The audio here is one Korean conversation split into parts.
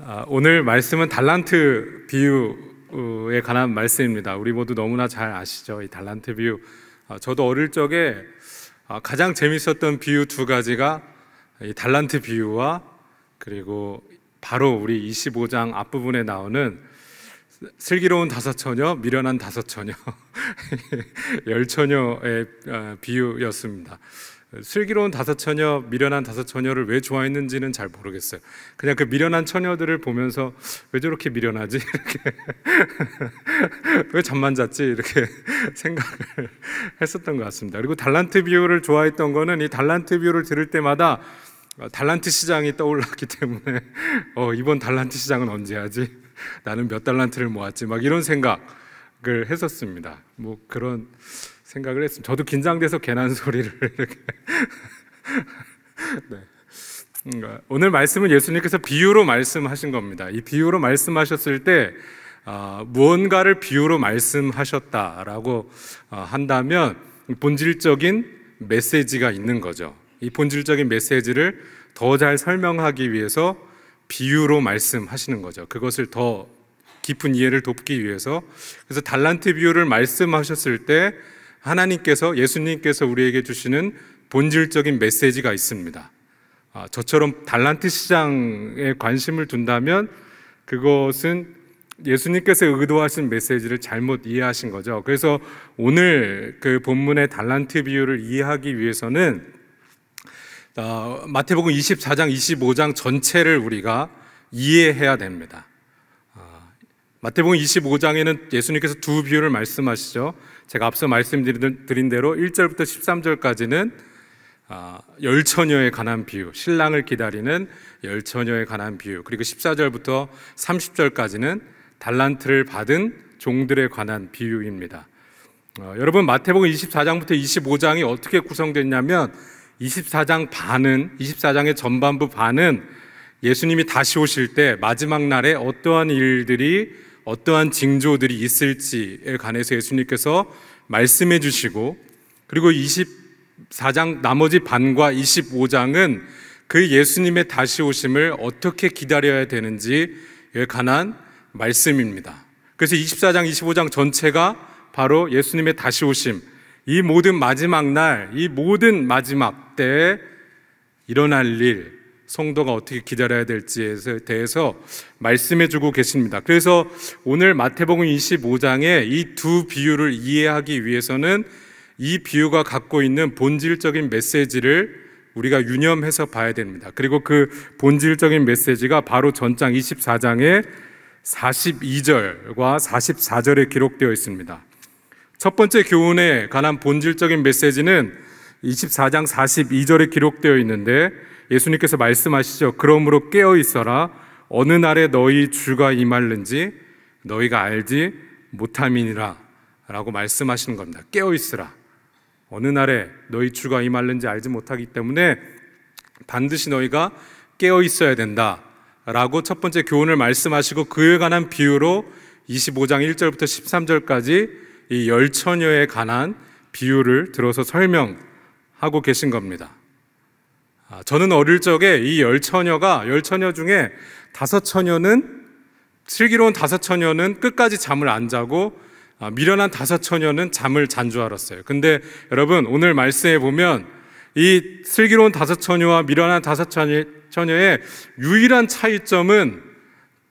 아, 오늘 말씀은 달란트 비유에 관한 말씀입니다. 우리 모두 너무나 잘 아시죠? 이 달란트 비유. 아, 저도 어릴 적에 아, 가장 재밌었던 비유 두 가지가 이 달란트 비유와 그리고 바로 우리 25장 앞부분에 나오는 슬기로운 다섯 처녀, 미련한 다섯 처녀, 열 처녀의 어, 비유였습니다. 슬기로운 다섯 처녀, 미련한 다섯 처녀를 왜 좋아했는지는 잘 모르겠어요. 그냥 그 미련한 처녀들을 보면서 왜 저렇게 미련하지? 이렇게 왜 잠만 잤지? 이렇게 생각을 했었던 것 같습니다. 그리고 달란트 비유를 좋아했던 거는 이 달란트 비유를 들을 때마다 달란트 시장이 떠올랐기 때문에 어, 이번 달란트 시장은 언제 하지? 나는 몇 달란트를 모았지? 막 이런 생각을 했었습니다. 뭐 그런 생각을 했습니다. 저도 긴장돼서 괜한 소리를 이렇게. 네. 그러니까 오늘 말씀은 예수님께서 비유로 말씀하신 겁니다. 이 비유로 말씀하셨을 때 어, 무언가를 비유로 말씀하셨다라고 어, 한다면 본질적인 메시지가 있는 거죠. 이 본질적인 메시지를 더 잘 설명하기 위해서 비유로 말씀하시는 거죠. 그것을 더 깊은 이해를 돕기 위해서 그래서 달란트 비유를 말씀하셨을 때 하나님께서 예수님께서 우리에게 주시는 본질적인 메시지가 있습니다. 아, 저처럼 달란트 시장에 관심을 둔다면 그것은 예수님께서 의도하신 메시지를 잘못 이해하신 거죠. 그래서 오늘 그 본문의 달란트 비유를 이해하기 위해서는 어, 마태복음 24장, 25장 전체를 우리가 이해해야 됩니다. 어, 마태복음 25장에는 예수님께서 두 비유를 말씀하시죠. 제가 앞서 말씀드린 대로 1절부터 13절까지는 아, 열처녀에 관한 비유, 신랑을 기다리는 열처녀에 관한 비유, 그리고 14절부터 30절까지는 달란트를 받은 종들에 관한 비유입니다. 어, 여러분 마태복음 24장부터 25장이 어떻게 구성됐냐면 24장 반은 24장의 전반부 반은 예수님이 다시 오실 때 마지막 날에 어떠한 일들이 어떠한 징조들이 있을지에 관해서 예수님께서 말씀해 주시고 그리고 24장 나머지 반과 25장은 그 예수님의 다시 오심을 어떻게 기다려야 되는지에 관한 말씀입니다. 그래서 24장, 25장 전체가 바로 예수님의 다시 오심, 이 모든 마지막 날, 이 모든 마지막 때에 일어날 일, 성도가 어떻게 기다려야 될지에 대해서 말씀해 주고 계십니다. 그래서 오늘 마태복음 25장의 이 두 비유를 이해하기 위해서는 이 비유가 갖고 있는 본질적인 메시지를 우리가 유념해서 봐야 됩니다. 그리고 그 본질적인 메시지가 바로 전장 24장의 42절과 44절에 기록되어 있습니다. 첫 번째 교훈에 관한 본질적인 메시지는 24장 42절에 기록되어 있는데 예수님께서 말씀하시죠. 그러므로 깨어 있어라. 어느 날에 너희 주가 임할는지 너희가 알지 못함이니라. 라고 말씀하시는 겁니다. 깨어 있으라. 어느 날에 너희 주가 임할는지 알지 못하기 때문에 반드시 너희가 깨어 있어야 된다. 라고 첫 번째 교훈을 말씀하시고 그에 관한 비유로 25장 1절부터 13절까지 이 열처녀에 관한 비유를 들어서 설명하고 계신 겁니다. 아, 저는 어릴 적에 이 열 처녀가 열 처녀 중에 다섯 처녀는 슬기로운 다섯 처녀는 끝까지 잠을 안 자고 아, 미련한 다섯 처녀는 잠을 잔 줄 알았어요. 근데 여러분 오늘 말씀에 보면 이 슬기로운 다섯 처녀와 미련한 다섯 처녀의 유일한 차이점은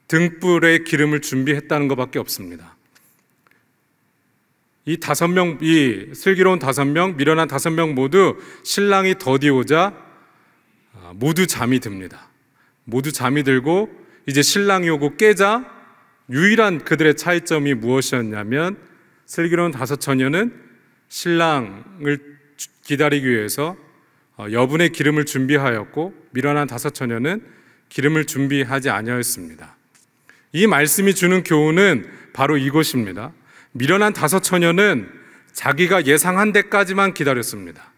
등불에 기름을 준비했다는 것밖에 없습니다. 이 다섯 명, 이 슬기로운 다섯 명, 미련한 다섯 명 모두 신랑이 더디오자 아, 모두 잠이 듭니다. 모두 잠이 들고 이제 신랑 요고 깨자 유일한 그들의 차이점이 무엇이었냐면 슬기로운 다섯 처녀는 신랑을 기다리기 위해서 어, 여분의 기름을 준비하였고 미련한 다섯 처녀는 기름을 준비하지 아니하였습니다. 이 말씀이 주는 교훈은 바로 이것입니다. 미련한 다섯 처녀는 자기가 예상한 데까지만 기다렸습니다.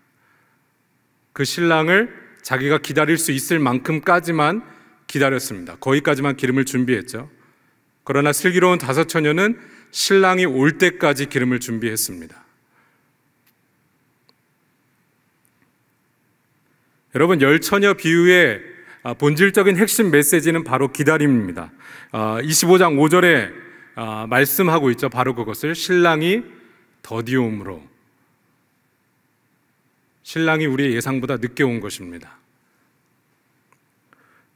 그 신랑을 자기가 기다릴 수 있을 만큼까지만 기다렸습니다. 거기까지만 기름을 준비했죠. 그러나 슬기로운 다섯 처녀는 신랑이 올 때까지 기름을 준비했습니다. 여러분, 열 처녀 비유의 아, 본질적인 핵심 메시지는 바로 기다림입니다. 25장 아, 5절에 아, 말씀하고 있죠. 바로 그것을 신랑이 더디움으로 신랑이 우리의 예상보다 늦게 온 것입니다.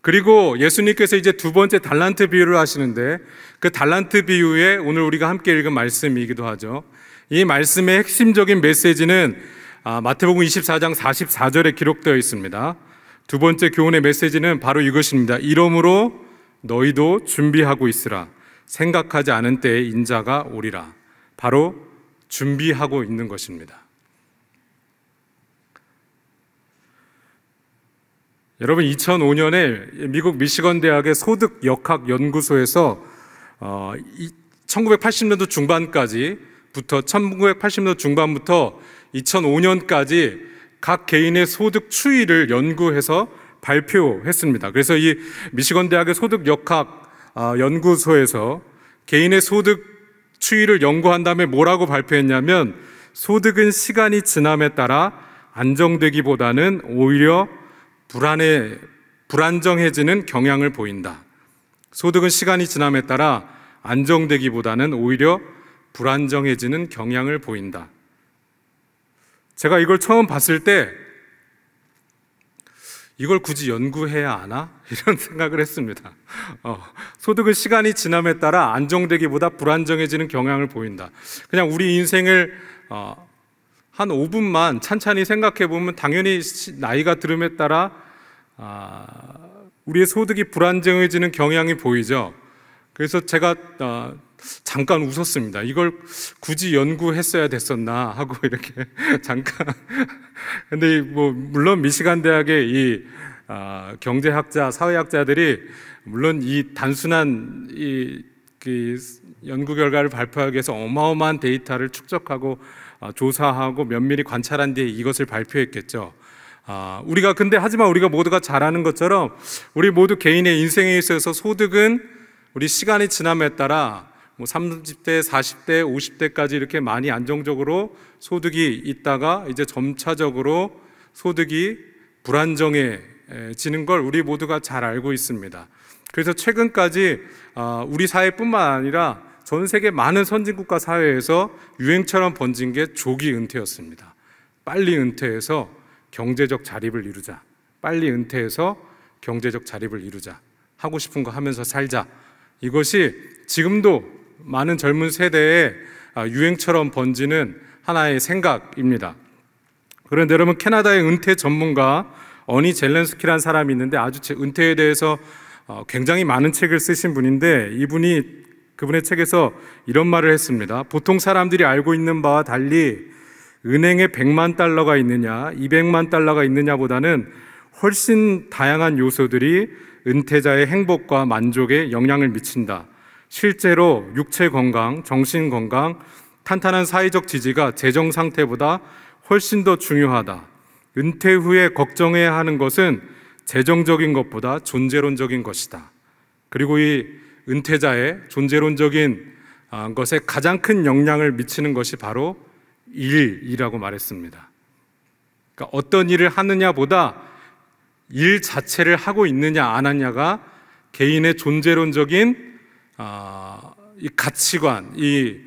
그리고 예수님께서 이제 두 번째 달란트 비유를 하시는데 그 달란트 비유에 오늘 우리가 함께 읽은 말씀이기도 하죠. 이 말씀의 핵심적인 메시지는 아, 마태복음 24장 44절에 기록되어 있습니다. 두 번째 교훈의 메시지는 바로 이것입니다. 이러므로 너희도 준비하고 있으라. 생각하지 않은 때에 인자가 오리라. 바로 준비하고 있는 것입니다. 여러분 2005년에 미국 미시건 대학의 소득 역학 연구소에서 어, 1980년도 중반까지 부터 1980년도 중반부터 2005년까지 각 개인의 소득 추이를 연구해서 발표했습니다. 그래서 이 미시건 대학의 소득 역학 어, 연구소에서 개인의 소득 추이를 연구한 다음에 뭐라고 발표했냐면 소득은 시간이 지남에 따라 안정되기보다는 오히려 불안해, 불안정해지는 경향을 보인다. 소득은 시간이 지남에 따라 안정되기보다는 오히려 불안정해지는 경향을 보인다. 제가 이걸 처음 봤을 때 이걸 굳이 연구해야 하나? 이런 생각을 했습니다. 어, 소득은 시간이 지남에 따라 안정되기보다 불안정해지는 경향을 보인다. 그냥 우리 인생을 어, 한 5분만 찬찬히 생각해 보면 당연히 나이가 들음에 따라 아, 우리의 소득이 불안정해지는 경향이 보이죠. 그래서 제가 아, 잠깐 웃었습니다. 이걸 굳이 연구했어야 됐었나 하고 이렇게 잠깐. 근데 뭐 물론 미시간 대학의 이 아, 경제학자, 사회학자들이 물론 이 단순한 이그 연구 결과를 발표하기 위해서 어마어마한 데이터를 축적하고 아, 조사하고 면밀히 관찰한 뒤에 이것을 발표했겠죠. 아, 우리가 근데 하지만 우리가 모두가 잘 아는 것처럼 우리 모두 개인의 인생에 있어서 소득은 우리 시간이 지남에 따라 뭐 30대, 40대, 50대까지 이렇게 많이 안정적으로 소득이 있다가 이제 점차적으로 소득이 불안정해지는 걸 우리 모두가 잘 알고 있습니다. 그래서 최근까지 아, 우리 사회뿐만 아니라 전 세계 많은 선진국가 사회에서 유행처럼 번진 게 조기 은퇴였습니다. 빨리 은퇴해서 경제적 자립을 이루자. 빨리 은퇴해서 경제적 자립을 이루자. 하고 싶은 거 하면서 살자. 이것이 지금도 많은 젊은 세대의 아, 유행처럼 번지는 하나의 생각입니다. 그런데 여러분 캐나다의 은퇴 전문가 어니 젤렌스키라는 사람이 있는데 아주 은퇴에 대해서 어, 굉장히 많은 책을 쓰신 분인데 이분이 그분의 책에서 이런 말을 했습니다. 보통 사람들이 알고 있는 바와 달리 은행에 100만 달러가 있느냐, 200만 달러가 있느냐보다는 훨씬 다양한 요소들이 은퇴자의 행복과 만족에 영향을 미친다. 실제로 육체 건강, 정신 건강, 탄탄한 사회적 지지가 재정 상태보다 훨씬 더 중요하다. 은퇴 후에 걱정해야 하는 것은 재정적인 것보다 존재론적인 것이다. 그리고 이 은퇴자의 존재론적인 아, 것에 가장 큰 영향을 미치는 것이 바로 일이라고 말했습니다. 그러니까 어떤 일을 하느냐보다 일 자체를 하고 있느냐 안 하냐가 개인의 존재론적인 어, 이 가치관, 이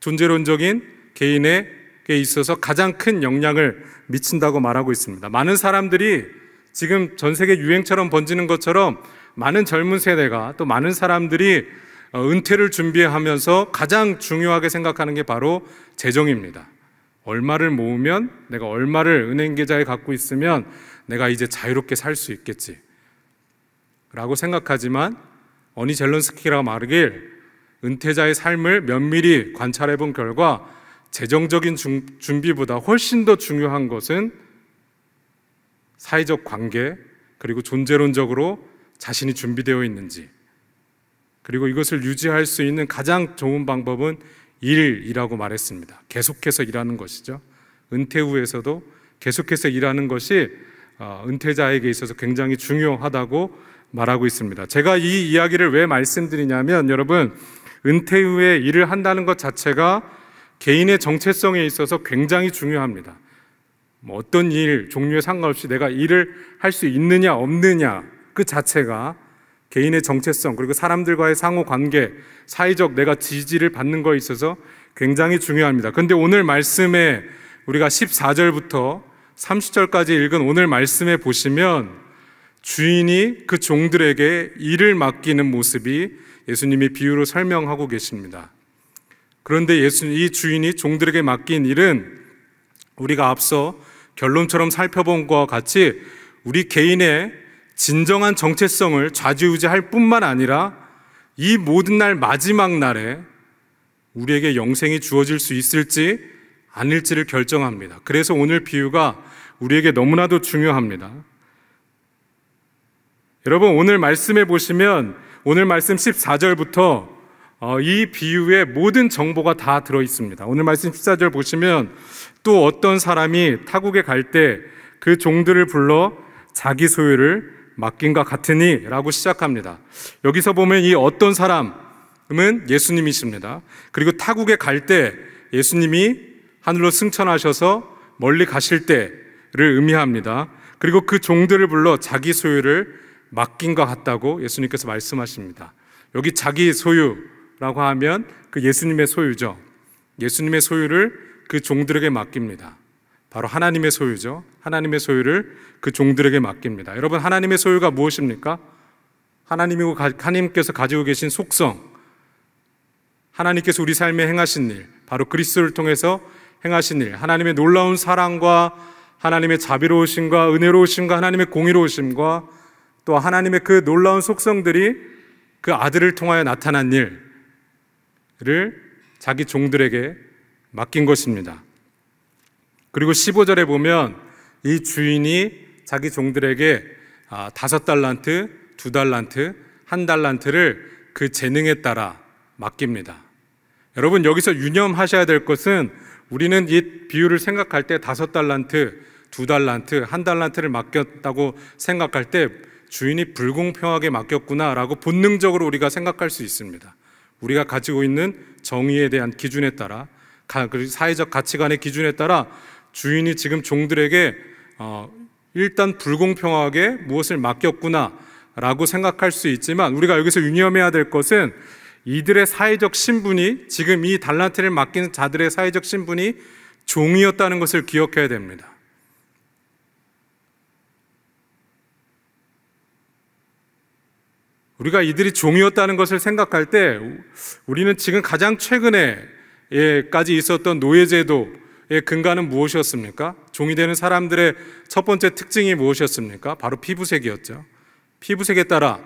존재론적인 개인에 있어서 가장 큰 영향을 미친다고 말하고 있습니다. 많은 사람들이 지금 전 세계 유행처럼 번지는 것처럼 많은 젊은 세대가 또 많은 사람들이 어, 은퇴를 준비하면서 가장 중요하게 생각하는 게 바로 재정입니다. 얼마를 모으면 내가 얼마를 은행 계좌에 갖고 있으면 내가 이제 자유롭게 살 수 있겠지. 라고 생각하지만 어니 젤런스키가 말하길 은퇴자의 삶을 면밀히 관찰해 본 결과 재정적인 중, 준비보다 훨씬 더 중요한 것은 사회적 관계 그리고 존재론적으로 자신이 준비되어 있는지 그리고 이것을 유지할 수 있는 가장 좋은 방법은 일이라고 말했습니다. 계속해서 일하는 것이죠. 은퇴 후에서도 계속해서 일하는 것이 어, 은퇴자에게 있어서 굉장히 중요하다고 말하고 있습니다. 제가 이 이야기를 왜 말씀드리냐면 여러분 은퇴 후에 일을 한다는 것 자체가 개인의 정체성에 있어서 굉장히 중요합니다. 뭐 어떤 일 종류에 상관없이 내가 일을 할 수 있느냐 없느냐 그 자체가 개인의 정체성, 그리고 사람들과의 상호 관계, 사회적 내가 지지를 받는 거에 있어서 굉장히 중요합니다. 근데 오늘 말씀에 우리가 14절부터 30절까지 읽은 오늘 말씀에 보시면 주인이 그 종들에게 일을 맡기는 모습이 예수님이 비유로 설명하고 계십니다. 그런데 예수, 님이 주인이 종들에게 맡긴 일은 우리가 앞서 결론처럼 살펴본 것과 같이 우리 개인의 진정한 정체성을 좌지우지할 뿐만 아니라 이 모든 날 마지막 날에 우리에게 영생이 주어질 수 있을지 아닐지를 결정합니다. 그래서 오늘 비유가 우리에게 너무나도 중요합니다. 여러분, 오늘 말씀해 보시면 오늘 말씀 14절부터 어, 이 비유의 모든 정보가 다 들어 있습니다. 오늘 말씀 14절 보시면 또 어떤 사람이 타국에 갈 때 그 종들을 불러 자기 소유를 맡긴 것 같으니 라고 시작합니다. 여기서 보면 이 어떤 사람은 예수님이십니다. 그리고 타국에 갈 때 예수님이 하늘로 승천하셔서 멀리 가실 때를 의미합니다. 그리고 그 종들을 불러 자기 소유를 맡긴 것 같다고 예수님께서 말씀하십니다. 여기 자기 소유라고 하면 그 예수님의 소유죠. 예수님의 소유를 그 종들에게 맡깁니다. 바로 하나님의 소유죠. 하나님의 소유를 그 종들에게 맡깁니다. 여러분, 하나님의 소유가 무엇입니까? 하나님이고 하나님께서 가지고 계신 속성, 하나님께서 우리 삶에 행하신 일, 바로 그리스도를 통해서 행하신 일, 하나님의 놀라운 사랑과 하나님의 자비로우심과 은혜로우심과 하나님의 공의로우심과 또 하나님의 그 놀라운 속성들이 그 아들을 통하여 나타난 일을 자기 종들에게 맡긴 것입니다. 그리고 15절에 보면 이 주인이 자기 종들에게 아, 다섯 달란트, 두 달란트, 한 달란트를 그 재능에 따라 맡깁니다. 여러분 여기서 유념하셔야 될 것은 우리는 이 비유를 생각할 때 다섯 달란트, 두 달란트, 한 달란트를 맡겼다고 생각할 때 주인이 불공평하게 맡겼구나라고 본능적으로 우리가 생각할 수 있습니다. 우리가 가지고 있는 정의에 대한 기준에 따라 사회적 가치관의 기준에 따라 주인이 지금 종들에게 어, 일단 불공평하게 무엇을 맡겼구나라고 생각할 수 있지만 우리가 여기서 유념해야 될 것은 이들의 사회적 신분이 지금 이 달란트를 맡긴 자들의 사회적 신분이 종이었다는 것을 기억해야 됩니다. 우리가 이들이 종이었다는 것을 생각할 때 우리는 지금 가장 최근에까지 예, 있었던 노예제도 예, 근간은 무엇이었습니까? 종이 되는 사람들의 첫 번째 특징이 무엇이었습니까? 바로 피부색이었죠. 피부색에 따라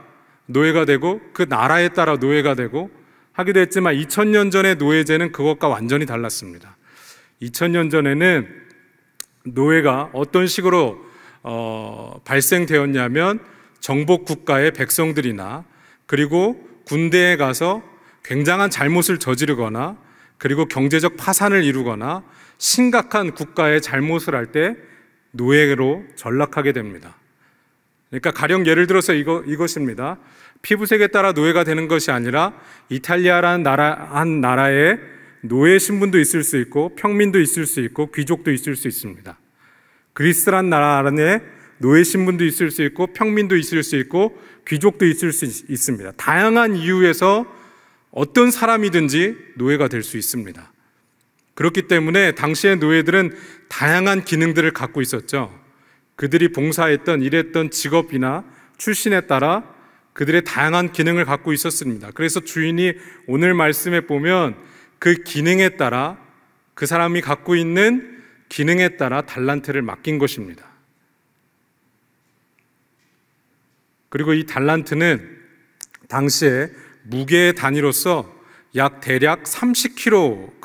노예가 되고 그 나라에 따라 노예가 되고 하기도 했지만 2000년 전의 노예제는 그것과 완전히 달랐습니다. 2000년 전에는 노예가 어떤 식으로 어, 발생되었냐면 정복 국가의 백성들이나 그리고 군대에 가서 굉장한 잘못을 저지르거나 그리고 경제적 파산을 이루거나 심각한 국가의 잘못을 할 때 노예로 전락하게 됩니다. 그러니까 가령 예를 들어서 이거, 이것입니다. 피부색에 따라 노예가 되는 것이 아니라 이탈리아라는 나라, 한 나라에 노예 신분도 있을 수 있고 평민도 있을 수 있고 귀족도 있을 수 있습니다. 그리스란 나라 안에 노예 신분도 있을 수 있고 평민도 있을 수 있고 귀족도 있을 수 있습니다. 다양한 이유에서 어떤 사람이든지 노예가 될 수 있습니다. 그렇기 때문에 당시의 노예들은 다양한 기능들을 갖고 있었죠. 그들이 봉사했던 일했던 직업이나 출신에 따라 그들의 다양한 기능을 갖고 있었습니다. 그래서 주인이 오늘 말씀에 보면 그 기능에 따라 그 사람이 갖고 있는 기능에 따라 달란트를 맡긴 것입니다. 그리고 이 달란트는 당시에 무게의 단위로서 약 대략 30kg의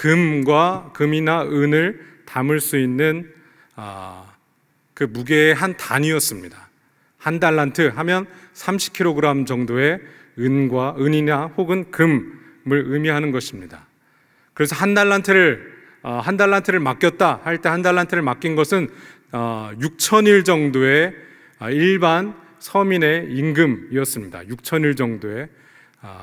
금과 금이나 은을 담을 수 있는 아, 그 무게의 한 단위였습니다. 한 달란트 하면 30kg 정도의 은과 은이나 혹은 금을 의미하는 것입니다. 그래서 한 달란트를 아, 한 달란트를 맡겼다 할 때 한 달란트를 맡긴 것은 6천일 아, 정도의 일반 서민의 임금이었습니다. 6천일 정도의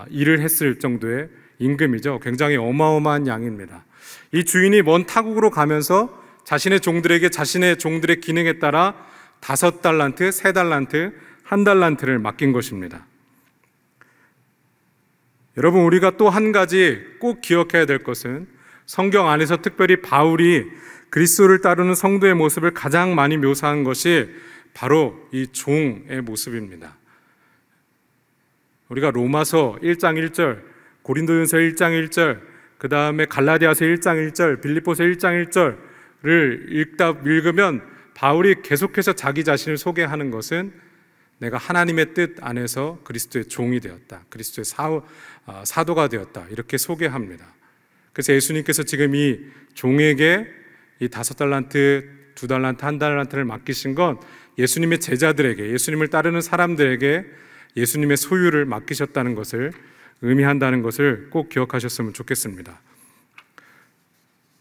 일을 했을 정도의 임금이죠. 굉장히 어마어마한 양입니다. 이 주인이 먼 타국으로 가면서 자신의 종들에게 자신의 종들의 기능에 따라 다섯 달란트, 세 달란트, 한 달란트를 맡긴 것입니다. 여러분, 우리가 또 한 가지 꼭 기억해야 될 것은 성경 안에서 특별히 바울이 그리스도를 따르는 성도의 모습을 가장 많이 묘사한 것이 바로 이 종의 모습입니다. 우리가 로마서 1장 1절 고린도전서 1장 1절, 그 다음에 갈라디아서 1장 1절, 빌리포서 1장 1절을 읽다 읽으면 바울이 계속해서 자기 자신을 소개하는 것은 내가 하나님의 뜻 안에서 그리스도의 종이 되었다. 그리스도의 사, 아, 사도가 되었다. 이렇게 소개합니다. 그래서 예수님께서 지금 이 종에게 이 다섯 달란트, 두 달란트, 한 달란트를 맡기신 건 예수님의 제자들에게, 예수님을 따르는 사람들에게 예수님의 소유를 맡기셨다는 것을 의미한다는 것을 꼭 기억하셨으면 좋겠습니다.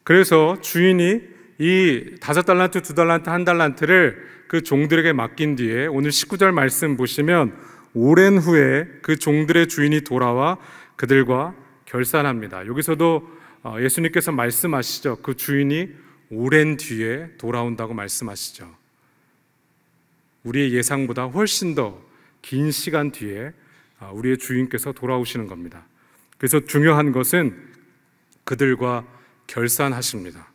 그래서 주인이 이 다섯 달란트, 두 달란트, 한 달란트를 그 종들에게 맡긴 뒤에 오늘 19절 말씀 보시면 오랜 후에 그 종들의 주인이 돌아와 그들과 결산합니다. 여기서도 어, 예수님께서 말씀하시죠. 그 주인이 오랜 뒤에 돌아온다고 말씀하시죠. 우리의 예상보다 훨씬 더 긴 시간 뒤에 아, 우리의 주인께서 돌아오시는 겁니다. 그래서 중요한 것은 그들과 결산하십니다.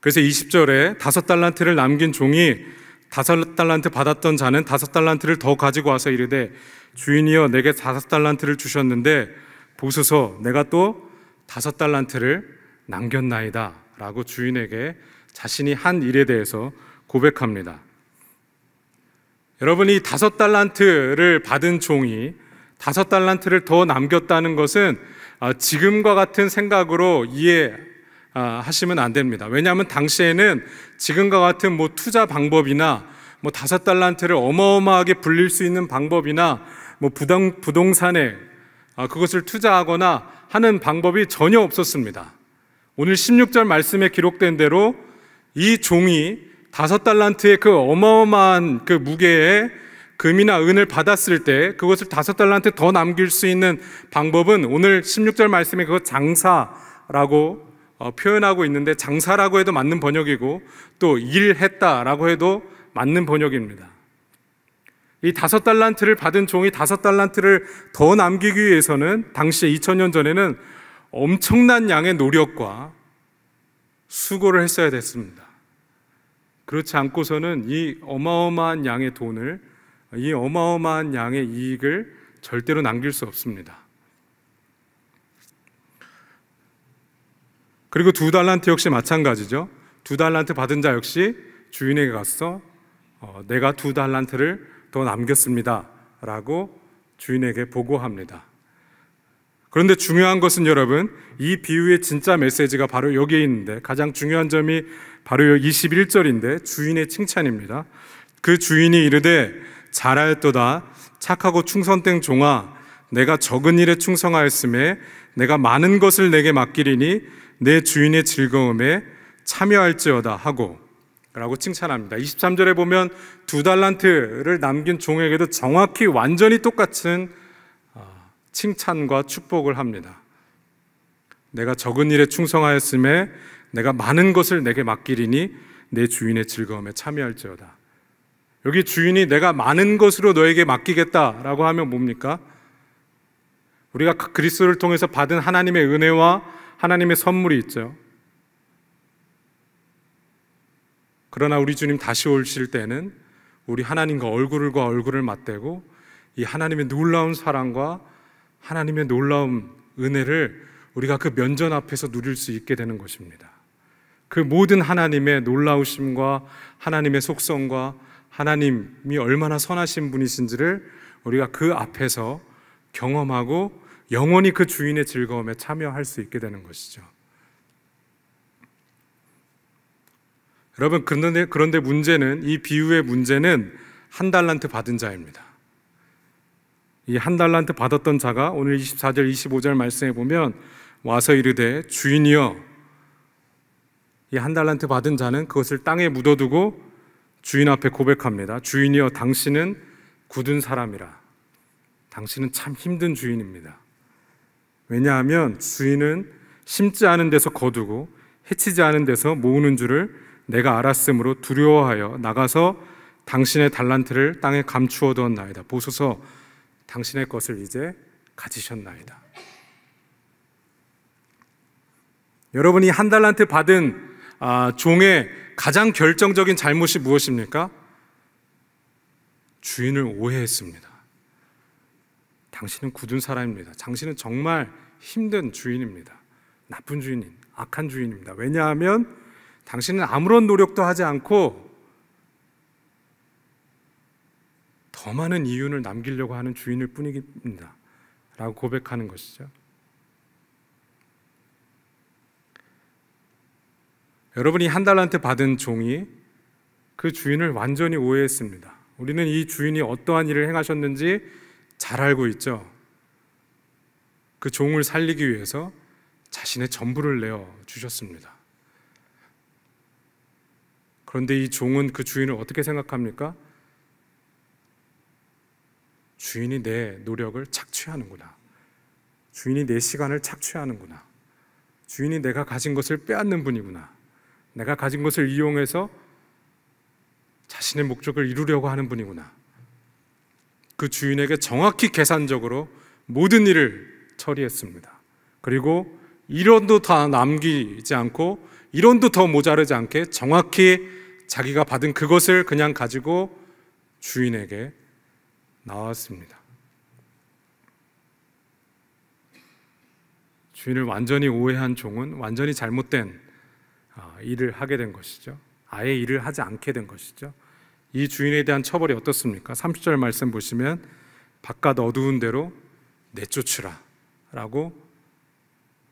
그래서 20절에 다섯 달란트를 남긴 종이 다섯 달란트 받았던 자는 다섯 달란트를 더 가지고 와서 이르되 주인이여 내게 다섯 달란트를 주셨는데 보소서 내가 또 다섯 달란트를 남겼나이다 라고 주인에게 자신이 한 일에 대해서 고백합니다. 여러분이 다섯 달란트를 받은 종이 다섯 달란트를 더 남겼다는 것은 아, 지금과 같은 생각으로 이해하시면 아, 안 됩니다. 왜냐하면 당시에는 지금과 같은 뭐 투자 방법이나 뭐 다섯 달란트를 어마어마하게 불릴 수 있는 방법이나 뭐 부동, 부동산에 아, 그것을 투자하거나 하는 방법이 전혀 없었습니다. 오늘 16절 말씀에 기록된 대로 이 종이 다섯 달란트의 그 어마어마한 그 무게의 금이나 은을 받았을 때 그것을 다섯 달란트 더 남길 수 있는 방법은 오늘 16절 말씀에 그 장사라고 어, 표현하고 있는데 장사라고 해도 맞는 번역이고 또 일했다라고 해도 맞는 번역입니다. 이 다섯 달란트를 받은 종이 다섯 달란트를 더 남기기 위해서는 당시에 2000년 전에는 엄청난 양의 노력과 수고를 했어야 됐습니다. 그렇지 않고서는 이 어마어마한 양의 돈을 이 어마어마한 양의 이익을 절대로 남길 수 없습니다. 그리고 두 달란트 역시 마찬가지죠. 두 달란트 받은 자 역시 주인에게 가서 어, 내가 두 달란트를 더 남겼습니다. 라고 주인에게 보고합니다. 그런데 중요한 것은 여러분, 이 비유의 진짜 메시지가 바로 여기에 있는데 가장 중요한 점이 바로 21절인데 주인의 칭찬입니다. 그 주인이 이르되 잘하였도다 착하고 충성된 종아 내가 적은 일에 충성하였음에 내가 많은 것을 내게 맡기리니 내 주인의 즐거움에 참여할지어다 하고 라고 칭찬합니다. 23절에 보면 두 달란트를 남긴 종에게도 정확히 완전히 똑같은 칭찬과 축복을 합니다. 내가 적은 일에 충성하였음에 내가 많은 것을 내게 맡기리니 내 주인의 즐거움에 참여할지어다. 여기 주인이 내가 많은 것으로 너에게 맡기겠다라고 하면 뭡니까? 우리가 그 그리스도를 통해서 받은 하나님의 은혜와 하나님의 선물이 있죠. 그러나 우리 주님 다시 오실 때는 우리 하나님과 얼굴과 얼굴을 맞대고 이 하나님의 놀라운 사랑과 하나님의 놀라운 은혜를 우리가 그 면전 앞에서 누릴 수 있게 되는 것입니다. 그 모든 하나님의 놀라우심과 하나님의 속성과 하나님이 얼마나 선하신 분이신지를 우리가 그 앞에서 경험하고 영원히 그 주인의 즐거움에 참여할 수 있게 되는 것이죠. 여러분, 그런데, 그런데 문제는, 이 비유의 문제는 한 달란트 받은 자입니다. 이한 달란트 받았던 자가 오늘 24절 25절 말씀해 보면 와서 이르되 주인이여 이 한 달란트 받은 자는 그것을 땅에 묻어두고 주인 앞에 고백합니다. 주인이여 당신은 굳은 사람이라. 당신은 참 힘든 주인입니다. 왜냐하면 주인은 심지 않은 데서 거두고 해치지 않은 데서 모으는 줄을 내가 알았으므로 두려워하여 나가서 당신의 달란트를 땅에 감추어 두었나이다. 보소서 당신의 것을 이제 가지셨나이다. 여러분이 한 달란트 받은 아, 종의 가장 결정적인 잘못이 무엇입니까? 주인을 오해했습니다. 당신은 굳은 사람입니다. 당신은 정말 힘든 주인입니다. 나쁜 주인인, 악한 주인입니다. 왜냐하면 당신은 아무런 노력도 하지 않고 더 많은 이윤을 남기려고 하는 주인일 뿐입니다. 라고 고백하는 것이죠. 여러분이 한 달한테 받은 종이 그 주인을 완전히 오해했습니다. 우리는 이 주인이 어떠한 일을 행하셨는지 잘 알고 있죠. 그 종을 살리기 위해서 자신의 전부를 내어 주셨습니다. 그런데 이 종은 그 주인을 어떻게 생각합니까? 주인이 내 노력을 착취하는구나. 주인이 내 시간을 착취하는구나. 주인이 내가 가진 것을 빼앗는 분이구나. 내가 가진 것을 이용해서 자신의 목적을 이루려고 하는 분이구나. 그 주인에게 정확히 계산적으로 모든 일을 처리했습니다. 그리고 일원도 다 남기지 않고 일원도 더 모자르지 않게 정확히 자기가 받은 그것을 그냥 가지고 주인에게 나왔습니다. 주인을 완전히 오해한 종은 완전히 잘못된 아, 일을 하게 된 것이죠. 아예 일을 하지 않게 된 것이죠. 이 주인에 대한 처벌이 어떻습니까? 30절 말씀 보시면 바깥 어두운 데로 내쫓으라 라고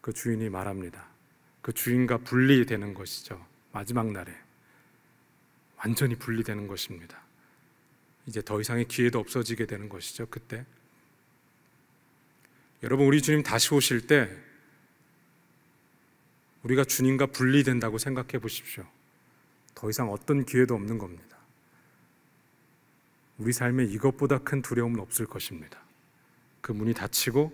그 주인이 말합니다. 그 주인과 분리되는 것이죠. 마지막 날에 완전히 분리되는 것입니다. 이제 더 이상의 기회도 없어지게 되는 것이죠. 그때 여러분 우리 주님 다시 오실 때 우리가 주님과 분리된다고 생각해 보십시오. 더 이상 어떤 기회도 없는 겁니다. 우리 삶에 이것보다 큰 두려움은 없을 것입니다. 그 문이 닫히고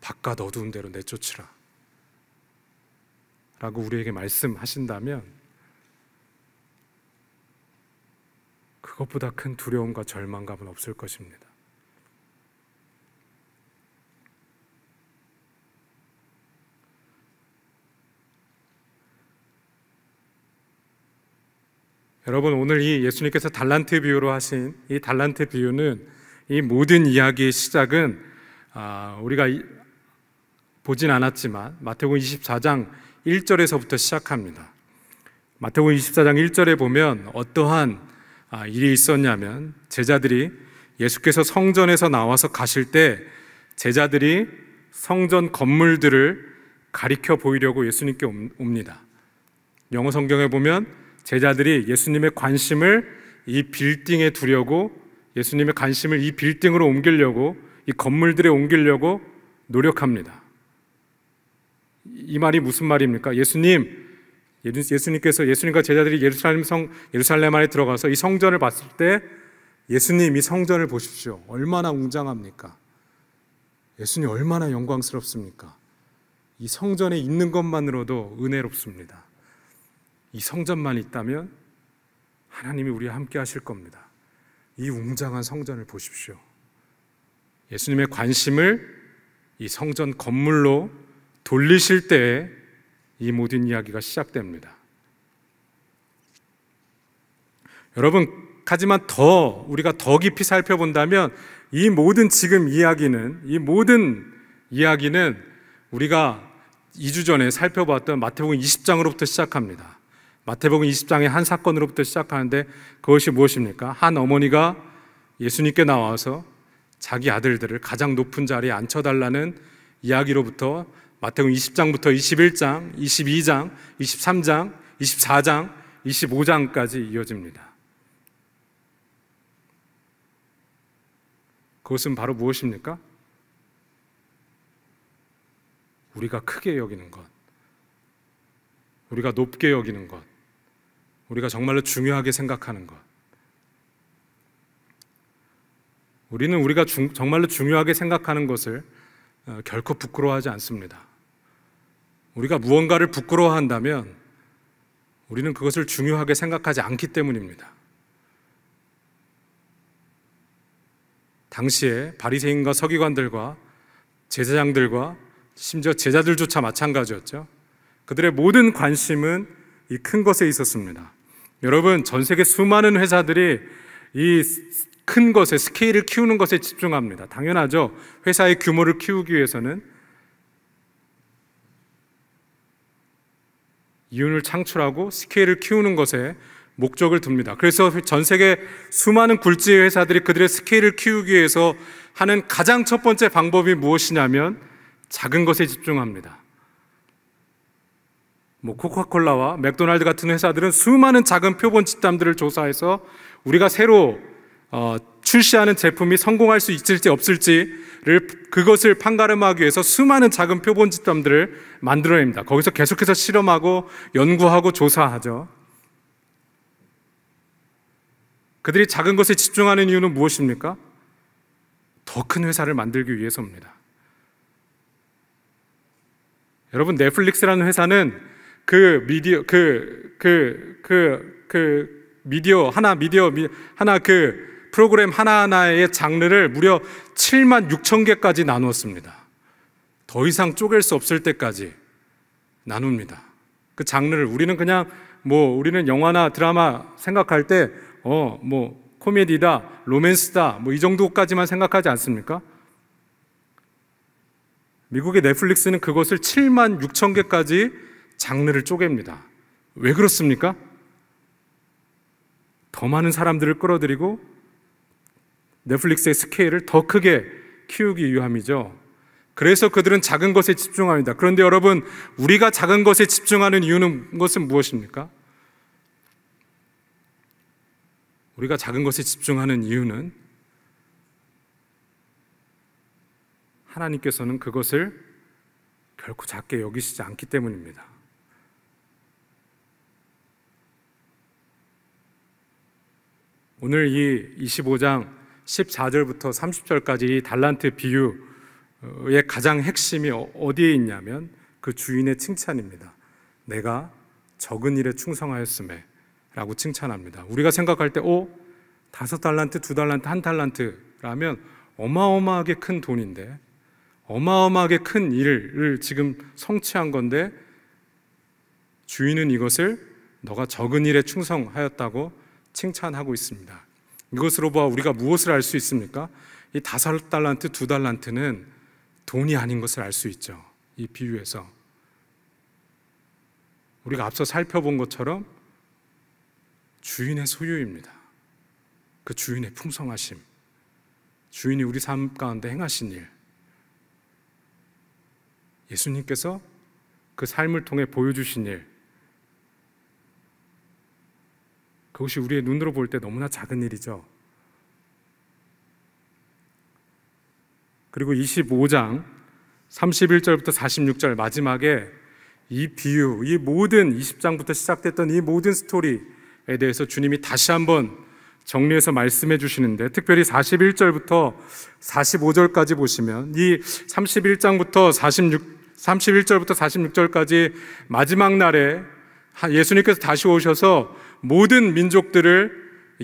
바깥 어두운 데로 내쫓으라. 라고 우리에게 말씀하신다면 그것보다 큰 두려움과 절망감은 없을 것입니다. 여러분 오늘 이 예수님께서 달란트 비유로 하신 이 달란트 비유는 이 모든 이야기의 시작은 아, 우리가 보진 않았지만 마태복음 24장 1절에서부터 시작합니다. 마태복음 24장 1절에 보면 어떠한 아, 일이 있었냐면 제자들이 예수께서 성전에서 나와서 가실 때 제자들이 성전 건물들을 가리켜 보이려고 예수님께 옵니다. 영어 성경에 보면 제자들이 예수님의 관심을 이 빌딩에 두려고 예수님의 관심을 이 빌딩으로 옮기려고 이 건물들에 옮기려고 노력합니다. 이 말이 무슨 말입니까? 예수님, 예수님께서 예수님과 제자들이 예루살렘 성 예루살렘 안에 들어가서 이 성전을 봤을 때 예수님 이 성전을 보십시오. 얼마나 웅장합니까? 예수님 얼마나 영광스럽습니까? 이 성전에 있는 것만으로도 은혜롭습니다. 이 성전만 있다면 하나님이 우리와 함께 하실 겁니다. 이 웅장한 성전을 보십시오. 예수님의 관심을 이 성전 건물로 돌리실 때에 이 모든 이야기가 시작됩니다. 여러분, 하지만 더 우리가 더 깊이 살펴본다면 이 모든 지금 이야기는 이 모든 이야기는 우리가 2주 전에 살펴봤던 마태복음 20장으로부터 시작합니다. 마태복음 20장의 한 사건으로부터 시작하는데 그것이 무엇입니까? 한 어머니가 예수님께 나와서 자기 아들들을 가장 높은 자리에 앉혀달라는 이야기로부터 마태복음 20장부터 21장, 22장, 23장, 24장, 25장까지 이어집니다. 그것은 바로 무엇입니까? 우리가 크게 여기는 것, 우리가 높게 여기는 것, 우리가 정말로 중요하게 생각하는 것. 우리는 우리가 중, 정말로 중요하게 생각하는 것을 어, 결코 부끄러워하지 않습니다. 우리가 무언가를 부끄러워한다면 우리는 그것을 중요하게 생각하지 않기 때문입니다. 당시에 바리새인과 서기관들과 제사장들과 심지어 제자들조차 마찬가지였죠. 그들의 모든 관심은 이 큰 것에 있었습니다. 여러분, 전 세계 수많은 회사들이 이 큰 것에 스케일을 키우는 것에 집중합니다. 당연하죠. 회사의 규모를 키우기 위해서는 이윤을 창출하고 스케일을 키우는 것에 목적을 둡니다. 그래서 전 세계 수많은 굴지 회사들이 그들의 스케일을 키우기 위해서 하는 가장 첫 번째 방법이 무엇이냐면 작은 것에 집중합니다. 뭐 코카콜라와 맥도날드 같은 회사들은 수많은 작은 표본 집단들을 조사해서 우리가 새로 어, 출시하는 제품이 성공할 수 있을지 없을지를 그것을 판가름하기 위해서 수많은 작은 표본 지점들을 만들어냅니다. 거기서 계속해서 실험하고 연구하고 조사하죠. 그들이 작은 것에 집중하는 이유는 무엇입니까? 더 큰 회사를 만들기 위해서입니다. 여러분 넷플릭스라는 회사는 그 미디어 그 그 그그 그, 그, 그 미디어 하나 미디어 미, 하나 그 프로그램 하나하나의 장르를 무려 7만 6천 개까지 나누었습니다. 더 이상 쪼갤 수 없을 때까지 나눕니다. 그 장르를 우리는 그냥 뭐 우리는 영화나 드라마 생각할 때 어 뭐 코미디다, 로맨스다 뭐 이 정도까지만 생각하지 않습니까? 미국의 넷플릭스는 그것을 7만 6천 개까지 장르를 쪼갭니다. 왜 그렇습니까? 더 많은 사람들을 끌어들이고 넷플릭스의 스케일을 더 크게 키우기 위함이죠. 그래서 그들은 작은 것에 집중합니다. 그런데 여러분, 우리가 작은 것에 집중하는 이유는 것은 무엇입니까? 우리가 작은 것에 집중하는 이유는 하나님께서는 그것을 결코 작게 여기시지 않기 때문입니다. 오늘 이 25장 14절부터 30절까지 이 달란트 비유의 가장 핵심이 어, 어디에 있냐면 그 주인의 칭찬입니다. 내가 적은 일에 충성하였음에 라고 칭찬합니다. 우리가 생각할 때, 오, 다섯 달란트, 두 달란트, 한 달란트라면 어마어마하게 큰 돈인데, 어마어마하게 큰 일을 지금 성취한 건데, 주인은 이것을 너가 적은 일에 충성하였다고 칭찬하고 있습니다. 이것으로 봐 우리가 무엇을 알 수 있습니까? 이 다섯 달란트, 두 달란트는 돈이 아닌 것을 알 수 있죠. 이 비유에서. 우리가 앞서 살펴본 것처럼 주인의 소유입니다. 그 주인의 풍성하심. 주인이 우리 삶 가운데 행하신 일. 예수님께서 그 삶을 통해 보여주신 일. 그것이 우리의 눈으로 볼 때 너무나 작은 일이죠. 그리고 25장 31절부터 46절 마지막에 이 비유, 이 모든 20장부터 시작됐던 이 모든 스토리에 대해서 주님이 다시 한번 정리해서 말씀해 주시는데 특별히 41절부터 45절까지 보시면 이 31장부터 46 31절부터 46절까지 마지막 날에 예수님께서 다시 오셔서 모든 민족들을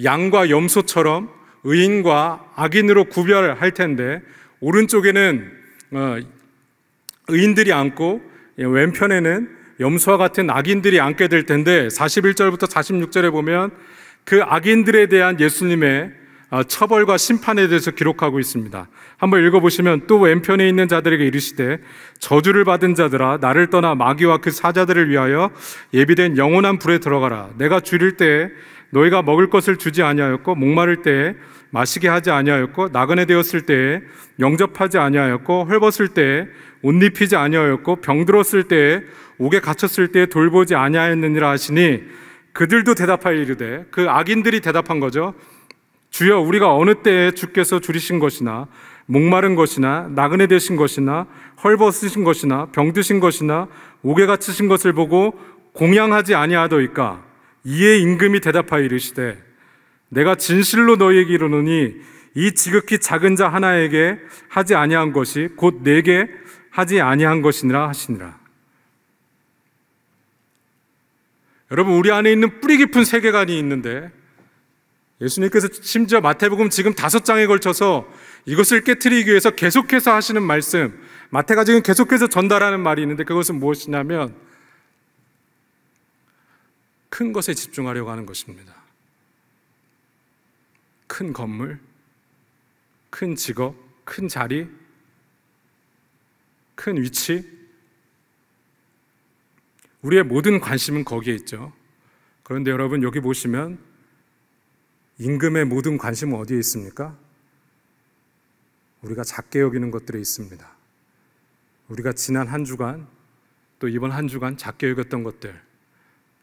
양과 염소처럼 의인과 악인으로 구별할 텐데 오른쪽에는 어, 의인들이 앉고 예, 왼편에는 염소와 같은 악인들이 앉게 될 텐데 41절부터 46절에 보면 그 악인들에 대한 예수님의 아, 처벌과 심판에 대해서 기록하고 있습니다. 한번 읽어보시면 또 왼편에 있는 자들에게 이르시되 저주를 받은 자들아 나를 떠나 마귀와 그 사자들을 위하여 예비된 영원한 불에 들어가라. 내가 줄일 때에 너희가 먹을 것을 주지 아니하였고 목마를 때에 마시게 하지 아니하였고 나그네 되었을 때에 영접하지 아니하였고 헐벗을 때에 옷 입히지 아니하였고 병들었을 때에 옥에 갇혔을 때에 돌보지 아니하였느니라 하시니 그들도 대답하여 이르되 그 악인들이 대답한 거죠. 주여 우리가 어느 때에 주께서 줄이신 것이나 목마른 것이나 나그네 되신 것이나 헐벗으신 것이나 병드신 것이나 옥에 갇히신 것을 보고 공양하지 아니하더이까 이에 임금이 대답하여 이르시되 내가 진실로 너희에게 이르노니 이 지극히 작은 자 하나에게 하지 아니한 것이 곧 내게 하지 아니한 것이니라 하시니라 여러분 우리 안에 있는 뿌리 깊은 세계관이 있는데 예수님께서 심지어 마태복음 지금 다섯 장에 걸쳐서 이것을 깨뜨리기 위해서 계속해서 하시는 말씀, 마태가 지금 계속해서 전달하는 말이 있는데 그것은 무엇이냐면 큰 것에 집중하려고 하는 것입니다. 큰 건물, 큰 직업, 큰 자리, 큰 위치. 우리의 모든 관심은 거기에 있죠. 그런데 여러분, 여기 보시면 임금의 모든 관심은 어디에 있습니까? 우리가 작게 여기는 것들에 있습니다. 우리가 지난 한 주간 또 이번 한 주간 작게 여겼던 것들,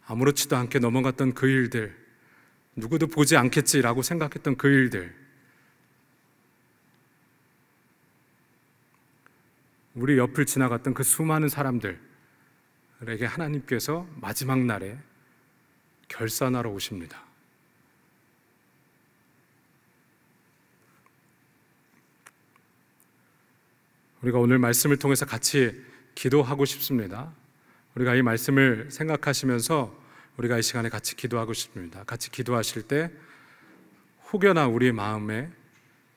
아무렇지도 않게 넘어갔던 그 일들, 누구도 보지 않겠지라고 생각했던 그 일들, 우리 옆을 지나갔던 그 수많은 사람들에게 하나님께서 마지막 날에 결산하러 오십니다. 우리가 오늘 말씀을 통해서 같이 기도하고 싶습니다. 우리가 이 말씀을 생각하시면서 우리가 이 시간에 같이 기도하고 싶습니다. 같이 기도하실 때 혹여나 우리 마음에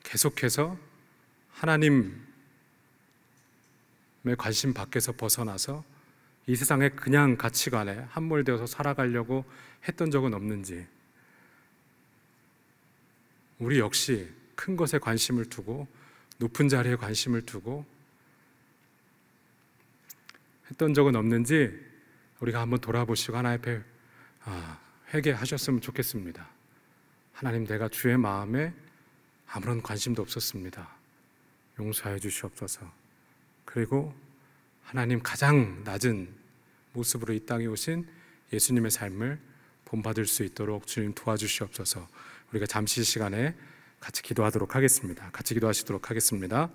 계속해서 하나님의 관심 밖에서 벗어나서 이 세상의 그냥 가치관에 함몰되어서 살아가려고 했던 적은 없는지 우리 역시 큰 것에 관심을 두고 높은 자리에 관심을 두고 했던 적은 없는지 우리가 한번 돌아보시고 하나님 앞에 아, 회개하셨으면 좋겠습니다. 하나님 내가 주의 마음에 아무런 관심도 없었습니다. 용서해 주시옵소서. 그리고 하나님 가장 낮은 모습으로 이 땅에 오신 예수님의 삶을 본받을 수 있도록 주님 도와주시옵소서. 우리가 잠시 시간에 같이 기도하도록 하겠습니다. 같이 기도하시도록 하겠습니다.